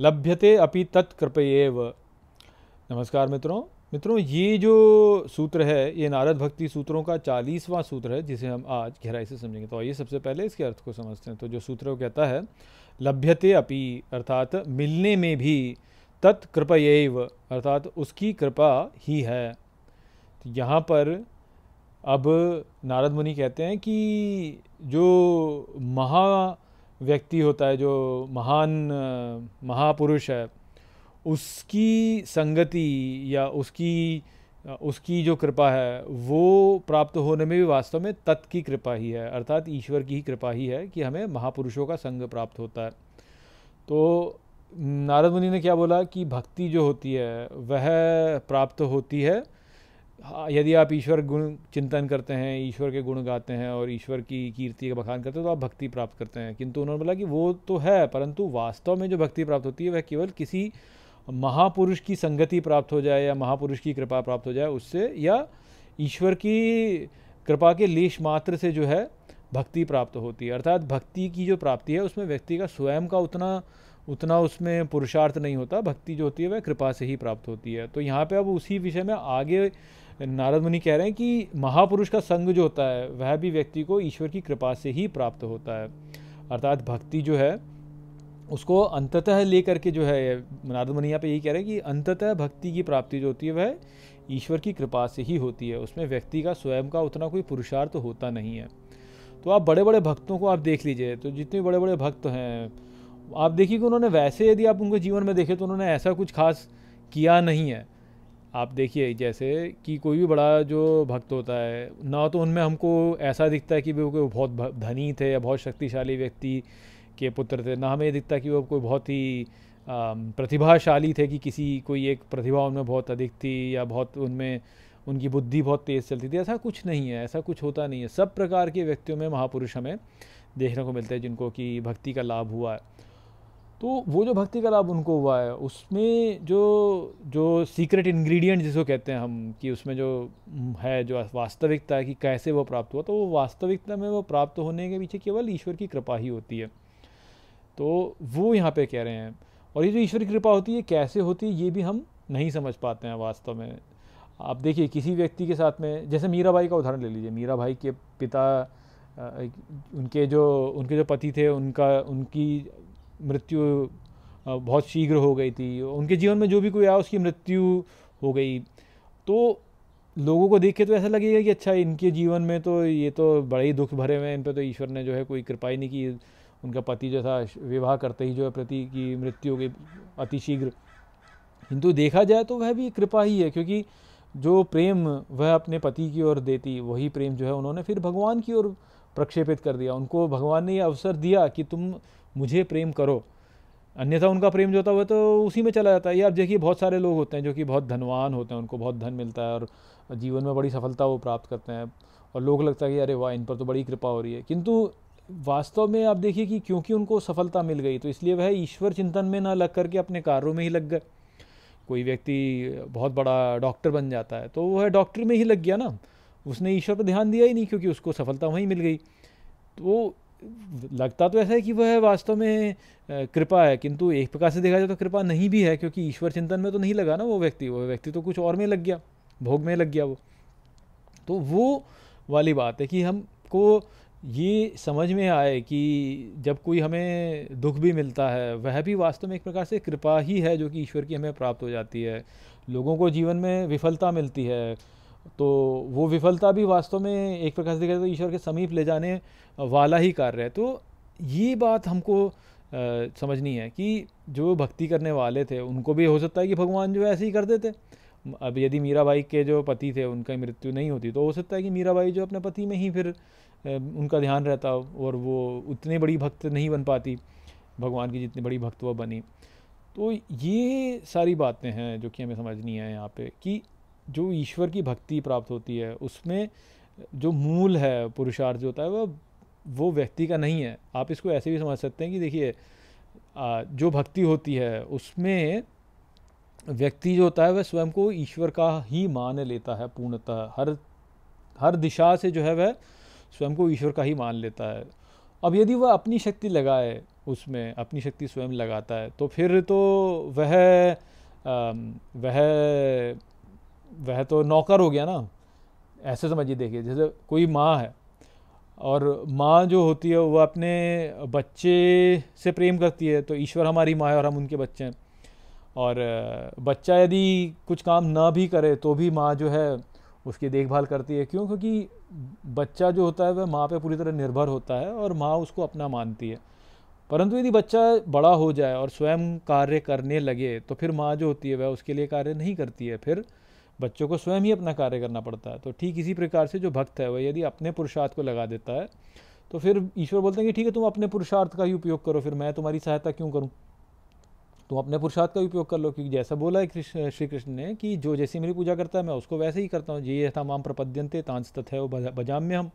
लभ्यते अपि तत्कृपयेव नमस्कार मित्रों मित्रों ये जो सूत्र है ये नारद भक्ति सूत्रों का चालीसवां सूत्र है जिसे हम आज गहराई से समझेंगे तो आइए सबसे पहले इसके अर्थ को समझते हैं तो जो सूत्र वो कहता है लभ्यते अपि अर्थात मिलने में भी तत्कृपयेव अर्थात उसकी कृपा ही है तो यहाँ पर अब नारद मुनि कहते हैं कि जो महा व्यक्ति होता है जो महान महापुरुष है उसकी संगति या उसकी उसकी जो कृपा है वो प्राप्त होने में भी वास्तव में तत् की कृपा ही है अर्थात ईश्वर की ही कृपा ही है कि हमें महापुरुषों का संग प्राप्त होता है तो नारद मुनि ने क्या बोला कि भक्ति जो होती है वह प्राप्त होती है हाँ, यदि आप ईश्वर गुण चिंतन करते हैं ईश्वर के गुण गाते हैं और ईश्वर की कीर्ति का बखान करते हैं तो आप भक्ति प्राप्त करते हैं किंतु उन्होंने बोला कि वो तो है परंतु वास्तव में जो भक्ति प्राप्त होती है वह केवल किसी महापुरुष की संगति प्राप्त हो जाए या महापुरुष की कृपा प्राप्त हो जाए उससे या ईश्वर की कृपा के लेश मात्र से जो है भक्ति प्राप्त होती है अर्थात भक्ति की जो प्राप्ति है उसमें व्यक्ति का स्वयं का उतना उतना उसमें पुरुषार्थ नहीं होता भक्ति जो होती है वह कृपा से ही प्राप्त होती है तो यहाँ पे अब उसी विषय में आगे नारद मुनि कह रहे हैं कि महापुरुष का संग जो होता है वह भी व्यक्ति को ईश्वर की कृपा से ही प्राप्त होता है अर्थात भक्ति जो है उसको अंततः लेकर के जो है नारद मुनि यहाँ पे यही कह रहे हैं कि अंततः भक्ति की प्राप्ति जो होती है वह ईश्वर की कृपा से ही होती है उसमें व्यक्ति का स्वयं का उतना कोई पुरुषार्थ तो होता नहीं है तो आप बड़े बड़े भक्तों को आप देख लीजिए तो जितने बड़े बड़े भक्त हैं आप देखिए कि उन्होंने वैसे यदि आप उनके जीवन में देखें तो उन्होंने ऐसा कुछ खास किया नहीं है आप देखिए जैसे कि कोई भी बड़ा जो भक्त होता है ना तो उनमें हमको ऐसा दिखता है कि वो कोई बहुत धनी थे या बहुत शक्तिशाली व्यक्ति के पुत्र थे ना हमें दिखता कि वो कोई बहुत ही प्रतिभाशाली थे कि किसी कोई एक प्रतिभा उनमें बहुत अधिक थी या बहुत उनमें उनकी बुद्धि बहुत तेज़ चलती थी ऐसा कुछ नहीं है ऐसा कुछ होता नहीं है सब प्रकार के व्यक्तियों में महापुरुष हमें देखने को मिलते हैं जिनको कि भक्ति का लाभ हुआ है तो वो जो भक्ति का लाभ उनको हुआ है उसमें जो जो सीक्रेट इंग्रेडिएंट जिसको कहते हैं हम कि उसमें जो है जो वास्तविकता है कि कैसे वो प्राप्त हुआ तो वो वास्तविकता में वो प्राप्त होने के पीछे केवल ईश्वर की कृपा ही होती है तो वो यहाँ पे कह रहे हैं और ये जो ईश्वर की कृपा होती है कैसे होती है ये भी हम नहीं समझ पाते हैं वास्तव में आप देखिए किसी व्यक्ति के साथ में जैसे मीरा भाई का उदाहरण ले लीजिए मीरा भाई के पिता उनके जो उनके जो पति थे उनका उनकी मृत्यु बहुत शीघ्र हो गई थी उनके जीवन में जो भी कोई आया उसकी मृत्यु हो गई तो लोगों को देख के तो ऐसा लगेगा कि अच्छा इनके जीवन में तो ये तो बड़े ही दुख भरे हुए हैं इन पर तो ईश्वर ने जो है कोई कृपा ही नहीं की उनका पति जो था विवाह करते ही जो है पति की मृत्यु हो गई अतिशीघ्र किंतु देखा जाए तो वह भी कृपा ही है क्योंकि जो प्रेम वह अपने पति की ओर देती वही प्रेम जो है उन्होंने फिर भगवान की ओर प्रक्षेपित कर दिया उनको भगवान ने यह अवसर दिया कि तुम मुझे प्रेम करो अन्यथा उनका प्रेम जो होता है वह तो उसी में चला जाता है ये आप देखिए बहुत सारे लोग होते हैं जो कि बहुत धनवान होते हैं उनको बहुत धन मिलता है और जीवन में बड़ी सफलता वो प्राप्त करते हैं और लोग लगता है कि अरे वाह इन पर तो बड़ी कृपा हो रही है किंतु वास्तव में आप देखिए कि क्योंकि उनको सफलता मिल गई तो इसलिए वह ईश्वर चिंतन में ना लग करके अपने कार्यों में ही लग गए कोई व्यक्ति बहुत बड़ा डॉक्टर बन जाता है तो वह डॉक्टर में ही लग गया ना उसने ईश्वर पर ध्यान दिया ही नहीं क्योंकि उसको सफलता वहीं मिल गई तो लगता तो ऐसा है कि वह वास्तव में कृपा है किंतु एक प्रकार से देखा जाए तो कृपा नहीं भी है क्योंकि ईश्वर चिंतन में तो नहीं लगा ना वो व्यक्ति वो व्यक्ति तो कुछ और में लग गया भोग में लग गया वो तो वो वाली बात है कि हमको ये समझ में आए कि जब कोई हमें दुख भी मिलता है वह भी वास्तव में एक प्रकार से कृपा ही है जो कि ईश्वर की हमें प्राप्त हो जाती है लोगों को जीवन में विफलता मिलती है तो वो विफलता भी वास्तव में एक प्रकार से देखा जाए तो ईश्वर के समीप ले जाने वाला ही कार्य है तो ये बात हमको समझनी है कि जो भक्ति करने वाले थे उनको भी हो सकता है कि भगवान जो ऐसे ही कर देते अब यदि मीराबाई के जो पति थे उनका मृत्यु नहीं होती तो हो सकता है कि मीराबाई जो अपने पति में ही फिर उनका ध्यान रहता और वो उतनी बड़ी भक्त नहीं बन पाती भगवान की जितनी बड़ी भक्त वह बनी तो ये सारी बातें हैं जो कि हमें समझनी है यहाँ पे कि जो ईश्वर की भक्ति प्राप्त होती है उसमें जो मूल है पुरुषार्थ जो होता है वह वो, वो व्यक्ति का नहीं है आप इसको ऐसे भी समझ सकते हैं कि देखिए जो भक्ति होती है उसमें व्यक्ति जो होता है वह स्वयं को ईश्वर का ही मान लेता है पूर्णतः हर हर दिशा से जो है वह स्वयं को ईश्वर का ही मान लेता है अब यदि वह अपनी शक्ति लगाए उसमें अपनी शक्ति स्वयं लगाता है तो फिर तो वह वह वह तो नौकर हो गया ना ऐसे समझिए देखिए जैसे कोई माँ है और माँ जो होती है वह अपने बच्चे से प्रेम करती है तो ईश्वर हमारी माँ है और हम उनके बच्चे हैं और बच्चा यदि कुछ काम ना भी करे तो भी माँ जो है उसकी देखभाल करती है क्यों क्योंकि बच्चा जो होता है वह माँ पे पूरी तरह निर्भर होता है और माँ उसको अपना मानती है परंतु यदि बच्चा बड़ा हो जाए और स्वयं कार्य करने लगे तो फिर माँ जो होती है वह उसके लिए कार्य नहीं करती है फिर बच्चों को स्वयं ही अपना कार्य करना पड़ता है तो ठीक इसी प्रकार से जो भक्त है वह यदि अपने पुरुषार्थ को लगा देता है तो फिर ईश्वर बोलते हैं कि ठीक है तुम अपने पुरुषार्थ का ही उपयोग करो फिर मैं तुम्हारी सहायता क्यों करूँ तुम अपने पुरुषार्थ का उपयोग कर लो क्योंकि जैसा बोला है श्री कृष्ण ने कि जो जैसी मेरी पूजा करता है मैं उसको वैसे ही करता हूँ ये तमाम प्रपद्यंते तांस बजाम में हम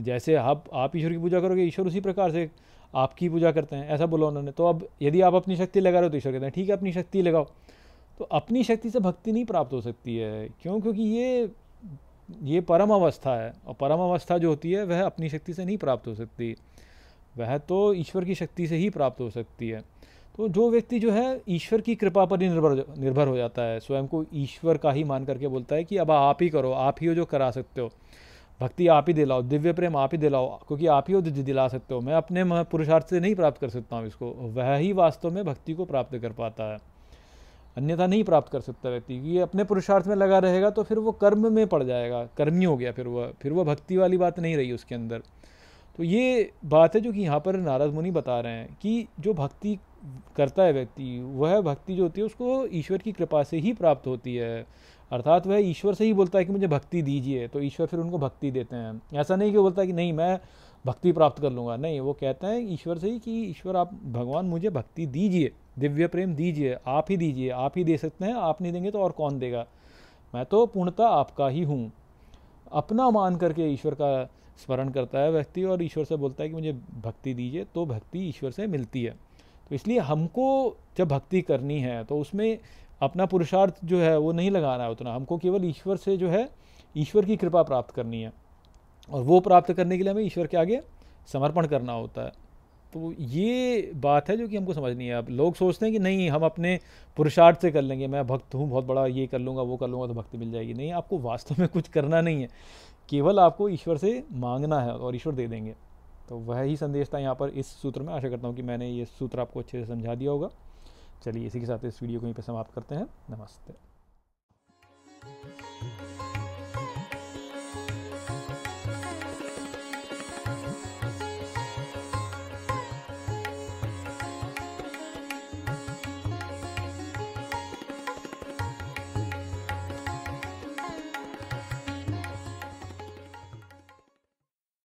जैसे आप आप ईश्वर की पूजा करोगे ईश्वर उसी प्रकार से आपकी पूजा करते हैं ऐसा बोला उन्होंने तो अब यदि आप अपनी शक्ति लगा रहे हो तो ईश्वर कहते हैं ठीक है अपनी शक्ति लगाओ तो अपनी शक्ति से भक्ति नहीं प्राप्त हो सकती है क्यों क्योंकि ये ये परम अवस्था है और परम अवस्था जो होती है वह अपनी शक्ति से नहीं प्राप्त हो सकती वह तो ईश्वर की शक्ति से ही प्राप्त हो सकती है तो जो व्यक्ति जो है ईश्वर की कृपा पर ही निर्भर निर्भर हो जाता है स्वयं को ईश्वर का ही मान करके बोलता है कि अब आप ही करो आप ही हो जो करा सकते हो भक्ति आप ही दिलाओ दिव्य प्रेम आप ही दिलाओ क्योंकि आप ही हो जो दिला सकते हो मैं अपने पुरुषार्थ से नहीं प्राप्त कर सकता हूँ इसको वह ही वास्तव में भक्ति को प्राप्त कर पाता है अन्यथा नहीं प्राप्त कर सकता व्यक्ति ये अपने पुरुषार्थ में लगा रहेगा तो फिर वो कर्म में पड़ जाएगा कर्मी हो गया फिर वह फिर वह भक्ति वाली बात नहीं रही उसके अंदर तो ये बात है जो कि यहाँ पर नारद मुनि बता रहे हैं कि जो भक्ति करता है व्यक्ति वह भक्ति जो होती है उसको ईश्वर की कृपा से ही प्राप्त होती है अर्थात वह ईश्वर से ही बोलता है कि मुझे भक्ति दीजिए तो ईश्वर फिर उनको भक्ति देते हैं ऐसा नहीं कि बोलता है कि नहीं मैं भक्ति प्राप्त कर लूँगा नहीं वो कहते हैं ईश्वर से ही कि ईश्वर आप भगवान मुझे भक्ति दीजिए दिव्य प्रेम दीजिए आप ही दीजिए आप ही दे सकते हैं आप नहीं देंगे तो और कौन देगा मैं तो पूर्णतः आपका ही हूँ अपना मान करके ईश्वर का स्मरण करता है व्यक्ति और ईश्वर से बोलता है कि मुझे भक्ति दीजिए तो भक्ति ईश्वर से मिलती है तो इसलिए हमको जब भक्ति करनी है तो उसमें अपना पुरुषार्थ जो है वो नहीं लगाना है उतना हमको केवल ईश्वर से जो है ईश्वर की कृपा प्राप्त करनी है और वो प्राप्त करने के लिए हमें ईश्वर के आगे समर्पण करना होता है तो ये बात है जो कि हमको समझनी है अब लोग सोचते हैं कि नहीं हम अपने पुरुषार्थ से कर लेंगे मैं भक्त हूँ बहुत बड़ा ये कर लूँगा वो कर लूँगा तो भक्ति मिल जाएगी नहीं आपको वास्तव में कुछ करना नहीं है केवल आपको ईश्वर से मांगना है और ईश्वर दे देंगे तो वह ही संदेश था यहाँ पर इस सूत्र में आशा करता हूँ कि मैंने ये सूत्र आपको अच्छे से समझा दिया होगा चलिए इसी के साथ इस वीडियो को यहीं पर समाप्त करते हैं नमस्ते